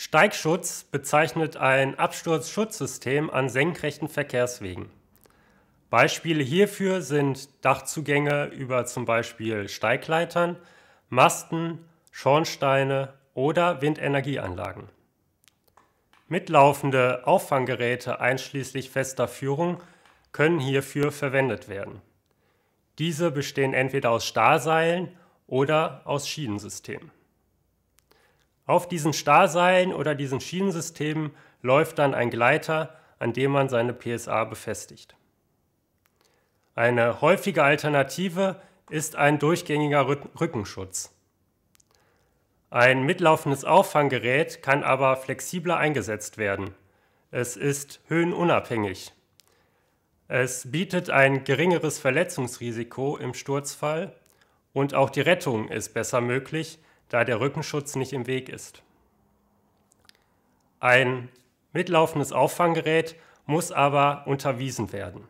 Steigschutz bezeichnet ein Absturzschutzsystem an senkrechten Verkehrswegen. Beispiele hierfür sind Dachzugänge über zum Beispiel Steigleitern, Masten, Schornsteine oder Windenergieanlagen. Mitlaufende Auffanggeräte einschließlich fester Führung können hierfür verwendet werden. Diese bestehen entweder aus Stahlseilen oder aus Schienensystemen. Auf diesen Stahlseilen oder diesen Schienensystemen läuft dann ein Gleiter, an dem man seine PSA befestigt. Eine häufige Alternative ist ein durchgängiger Rückenschutz. Ein mitlaufendes Auffanggerät kann aber flexibler eingesetzt werden. Es ist höhenunabhängig. Es bietet ein geringeres Verletzungsrisiko im Sturzfall und auch die Rettung ist besser möglich, da der Rückenschutz nicht im Weg ist. Ein mitlaufendes Auffanggerät muss aber unterwiesen werden.